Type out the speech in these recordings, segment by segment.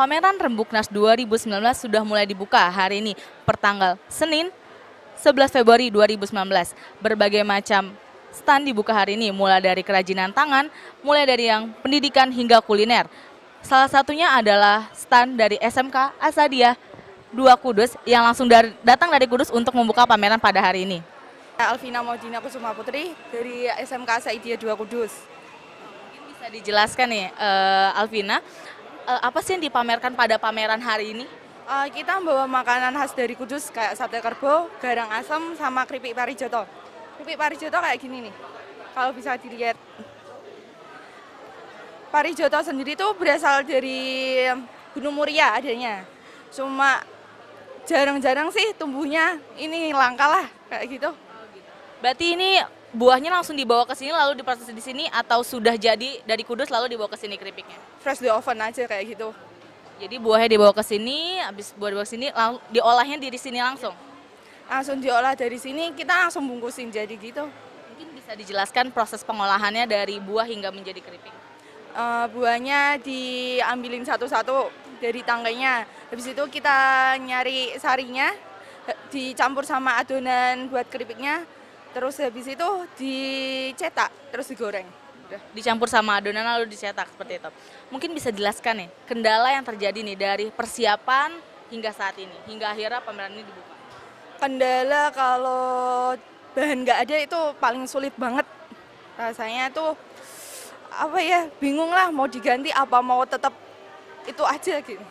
pameran Rembuknas 2019 sudah mulai dibuka hari ini pertanggal Senin 11 Februari 2019. Berbagai macam stand dibuka hari ini mulai dari kerajinan tangan, mulai dari yang pendidikan hingga kuliner. Salah satunya adalah stand dari SMK Asadia dua Kudus yang langsung dari, datang dari Kudus untuk membuka pameran pada hari ini. Alvina Maudina Kusuma Putri dari SMK Asadia 2 Kudus. Mungkin bisa dijelaskan nih uh, Alvina, uh, apa sih yang dipamerkan pada pameran hari ini? Uh, kita membawa makanan khas dari Kudus kayak sate kerbau, garang asam, sama keripik parijoto. Keripik parijoto kayak gini nih, kalau bisa dilihat. Parijoto sendiri itu berasal dari Gunung Muria adanya. Cuma jarang-jarang sih tumbuhnya, ini langka lah kayak gitu. Berarti ini buahnya langsung dibawa ke sini lalu diproses di sini atau sudah jadi dari Kudus lalu dibawa ke sini keripiknya? Fresh di oven aja kayak gitu. Jadi buahnya dibawa ke sini, habis buah dibawa ke sini, lalu diolahnya di sini langsung. Langsung diolah dari sini, kita langsung bungkusin jadi gitu. Mungkin bisa dijelaskan proses pengolahannya dari buah hingga menjadi keripik. Uh, buahnya diambilin satu-satu dari tangganya, Habis itu kita nyari sarinya, dicampur sama adonan buat keripiknya, terus habis itu dicetak terus digoreng dicampur sama adonan lalu dicetak seperti itu mungkin bisa jelaskan nih kendala yang terjadi nih dari persiapan hingga saat ini hingga akhirnya pameran ini dibuka kendala kalau bahan nggak ada itu paling sulit banget rasanya tuh apa ya bingung lah mau diganti apa mau tetap itu aja gitu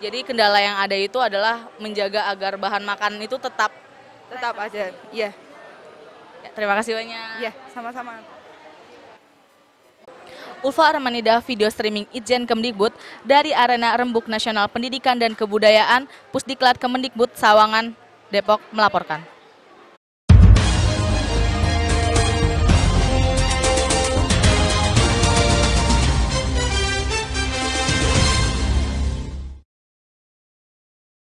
jadi kendala yang ada itu adalah menjaga agar bahan makan itu tetap tetap aja iya Ya, terima kasih banyak. Iya, sama-sama. Ulfa Armanida video streaming Ijen Kemdikbud dari Arena Rembuk Nasional Pendidikan dan Kebudayaan Pusdiklat Kemendikbud Sawangan Depok melaporkan.